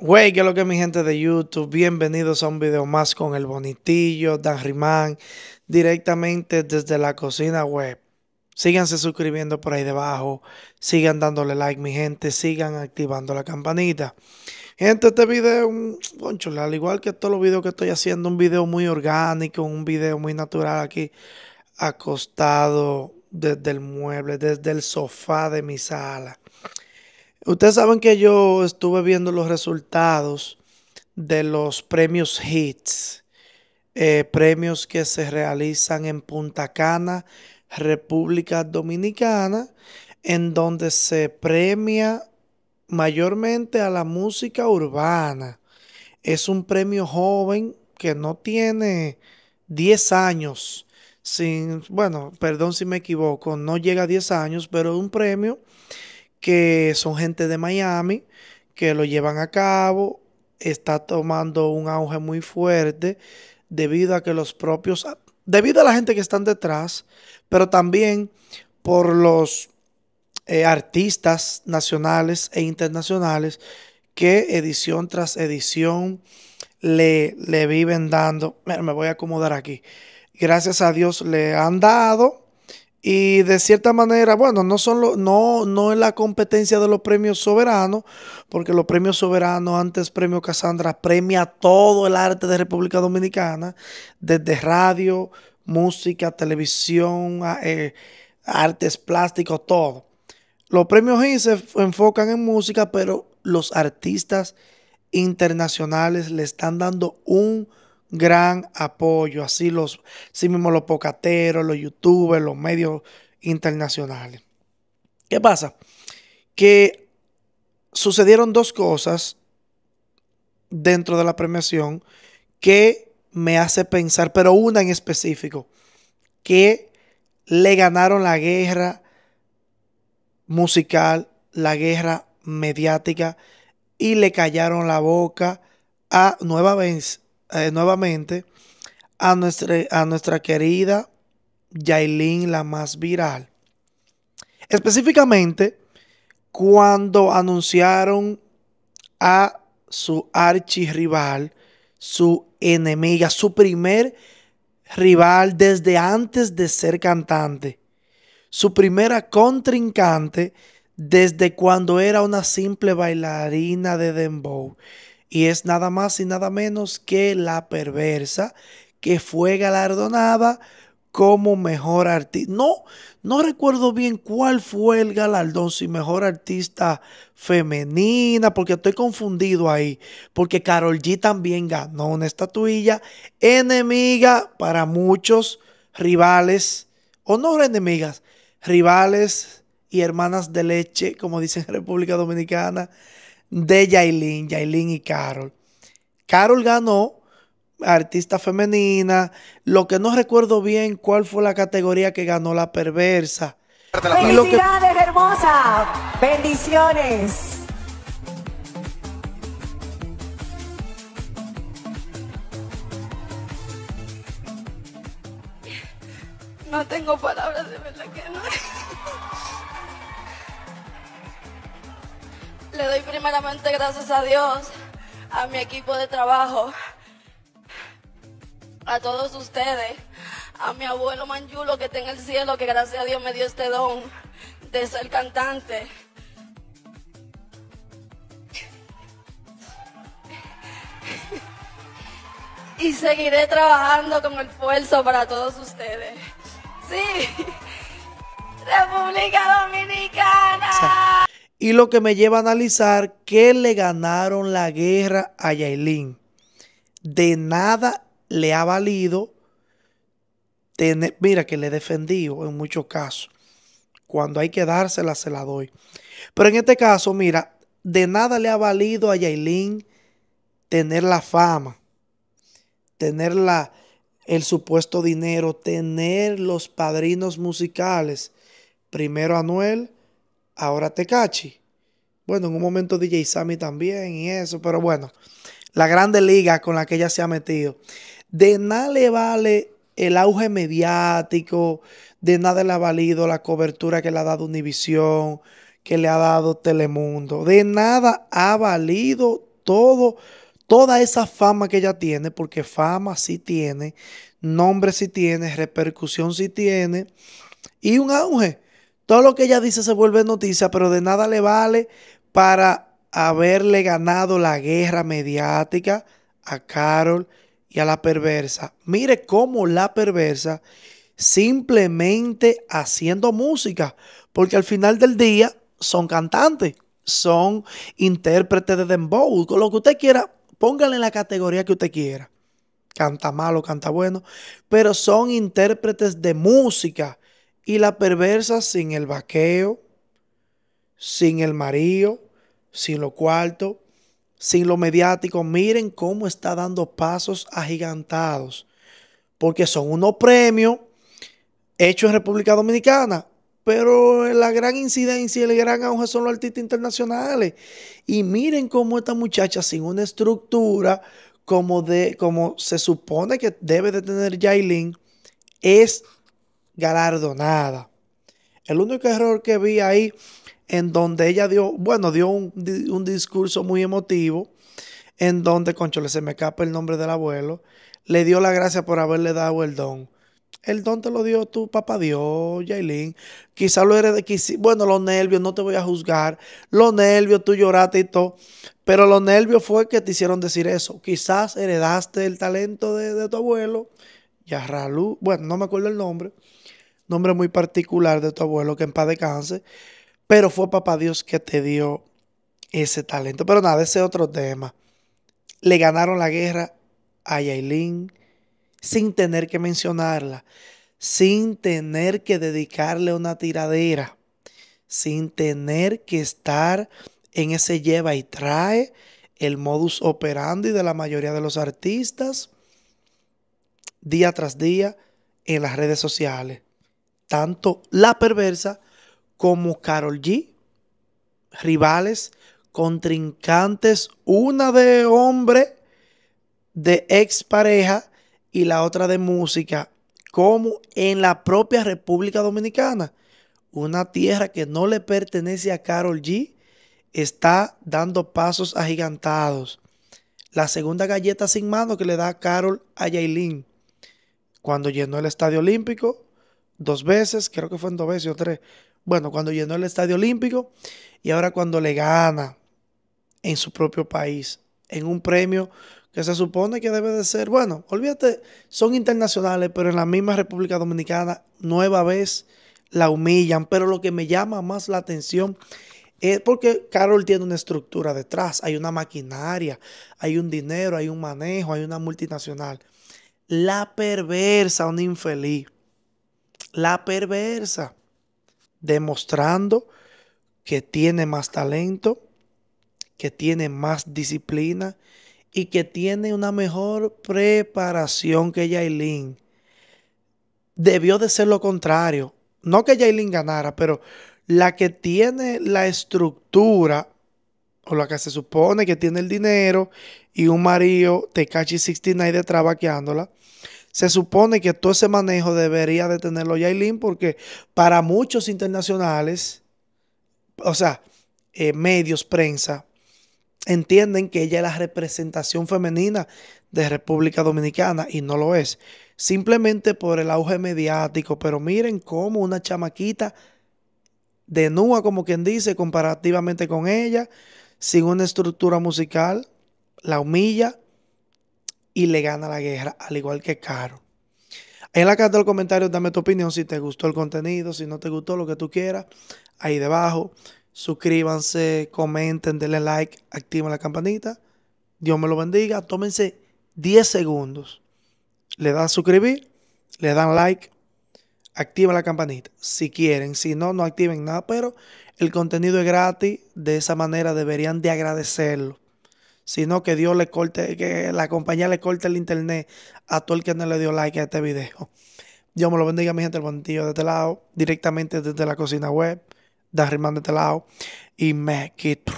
Wey, ¿Qué lo que es mi gente de YouTube, bienvenidos a un video más con el bonitillo, Dan Rimán, directamente desde la cocina web. Síganse suscribiendo por ahí debajo, sigan dándole like mi gente, sigan activando la campanita. Gente, este video, un, mm, al igual que todos los videos que estoy haciendo, un video muy orgánico, un video muy natural aquí, acostado desde el mueble, desde el sofá de mi sala. Ustedes saben que yo estuve viendo los resultados de los premios HITS, eh, premios que se realizan en Punta Cana, República Dominicana, en donde se premia mayormente a la música urbana. Es un premio joven que no tiene 10 años, sin, bueno, perdón si me equivoco, no llega a 10 años, pero es un premio que son gente de Miami que lo llevan a cabo, está tomando un auge muy fuerte debido a que los propios, debido a la gente que están detrás, pero también por los eh, artistas nacionales e internacionales que edición tras edición le, le viven dando, me voy a acomodar aquí, gracias a Dios le han dado y de cierta manera, bueno, no, no, no es la competencia de los premios soberanos, porque los premios soberanos, antes Premio Casandra, premia todo el arte de República Dominicana, desde radio, música, televisión, eh, artes plásticos, todo. Los premios GIN se enfocan en música, pero los artistas internacionales le están dando un gran apoyo, así los, sí mismo los pocateros, los youtubers, los medios internacionales. ¿Qué pasa? Que sucedieron dos cosas dentro de la premiación que me hace pensar, pero una en específico, que le ganaron la guerra musical, la guerra mediática y le callaron la boca a Nueva Vence eh, nuevamente a nuestra, a nuestra querida Yailin, la más viral. Específicamente, cuando anunciaron a su archirrival, su enemiga, su primer rival desde antes de ser cantante, su primera contrincante desde cuando era una simple bailarina de dembow y es nada más y nada menos que La Perversa, que fue galardonada como mejor artista. No, no recuerdo bien cuál fue el galardón, si mejor artista femenina, porque estoy confundido ahí, porque Carol G también ganó una estatuilla enemiga para muchos rivales, o no enemigas, rivales y hermanas de leche, como dicen en República Dominicana de Yailin, Yailin y Carol. Carol ganó artista femenina, lo que no recuerdo bien cuál fue la categoría que ganó la perversa. ¡Felicidades, hermosa! ¡Bendiciones! No tengo palabras, de verdad que no. Le doy primeramente gracias a Dios, a mi equipo de trabajo, a todos ustedes, a mi abuelo Manjulo que está en el cielo, que gracias a Dios me dio este don de ser cantante. Y seguiré trabajando con esfuerzo para todos ustedes. Sí, República Dominicana. Y lo que me lleva a analizar qué le ganaron la guerra a Yailin. De nada le ha valido tener, mira que le defendido en muchos casos. Cuando hay que dársela, se la doy. Pero en este caso, mira, de nada le ha valido a Yailin tener la fama, tener el supuesto dinero, tener los padrinos musicales. Primero Anuel, Ahora cachi. Bueno, en un momento DJ Sammy también y eso, pero bueno, la grande liga con la que ella se ha metido. De nada le vale el auge mediático, de nada le ha valido la cobertura que le ha dado Univisión, que le ha dado Telemundo. De nada ha valido todo, toda esa fama que ella tiene, porque fama sí tiene, nombre sí tiene, repercusión sí tiene, y un auge. Todo lo que ella dice se vuelve noticia, pero de nada le vale para haberle ganado la guerra mediática a Carol y a la perversa. Mire cómo la perversa simplemente haciendo música, porque al final del día son cantantes, son intérpretes de dembow, con lo que usted quiera, póngale en la categoría que usted quiera. Canta malo, canta bueno, pero son intérpretes de música y la perversa sin el vaqueo, sin el marío, sin lo cuarto, sin lo mediático. Miren cómo está dando pasos agigantados, porque son unos premios hechos en República Dominicana, pero la gran incidencia y el gran auge son los artistas internacionales. Y miren cómo esta muchacha sin una estructura como, de, como se supone que debe de tener Yailin, es galardonada. El único error que vi ahí en donde ella dio, bueno, dio un, discurso muy emotivo, en donde, conchole, se me escapa el nombre del abuelo, le dio la gracia por haberle dado el don. El don te lo dio tu papá Dios, Yailin. Quizá lo eres de Bueno, los nervios, no te voy a juzgar. Los nervios, tú lloraste y todo. Pero los nervios fue que te hicieron decir eso. Quizás heredaste el talento de tu abuelo Yarralú, bueno, no me acuerdo el nombre, nombre muy particular de tu abuelo, que en paz descanse, pero fue papá Dios que te dio ese talento. Pero nada, ese otro tema. Le ganaron la guerra a Yailin sin tener que mencionarla, sin tener que dedicarle una tiradera, sin tener que estar en ese lleva y trae el modus operandi de la mayoría de los artistas día tras día en las redes sociales. Tanto La Perversa como Carol G. Rivales, contrincantes, una de hombre, de expareja y la otra de música, como en la propia República Dominicana. Una tierra que no le pertenece a Carol G está dando pasos agigantados. La segunda galleta sin mano que le da Carol a Yailin cuando llenó el Estadio Olímpico, dos veces, creo que fue en dos veces o tres. Bueno, cuando llenó el Estadio Olímpico y ahora cuando le gana en su propio país, en un premio que se supone que debe de ser, bueno, olvídate, son internacionales, pero en la misma República Dominicana, nueva vez la humillan. Pero lo que me llama más la atención es porque Carol tiene una estructura detrás, hay una maquinaria, hay un dinero, hay un manejo, hay una multinacional. La perversa, un infeliz. La perversa. Demostrando que tiene más talento, que tiene más disciplina y que tiene una mejor preparación que Yailin. Debió de ser lo contrario. No que Yailin ganara, pero la que tiene la estructura o la que se supone que tiene el dinero y un marido Cachi 69 de trabaqueándola. Se supone que todo ese manejo debería de tenerlo Yailin porque para muchos internacionales, o sea, eh, medios, prensa, entienden que ella es la representación femenina de República Dominicana y no lo es. Simplemente por el auge mediático, pero miren cómo una chamaquita de Nua, como quien dice, comparativamente con ella sin una estructura musical, la humilla y le gana la guerra, al igual que Caro. En la caja los comentarios, dame tu opinión, si te gustó el contenido, si no te gustó lo que tú quieras, ahí debajo. Suscríbanse, comenten, denle like, activen la campanita. Dios me lo bendiga. Tómense 10 segundos. Le dan suscribir, le dan like, activen la campanita. Si quieren, si no, no activen nada, pero el contenido es gratis, de esa manera deberían de agradecerlo. Si no, que Dios le corte, que la compañía le corte el internet a todo el que no le dio like a este video. Dios me lo bendiga, mi gente, el Tío de este lado, directamente desde la cocina web, rimán de este lado, y me quito.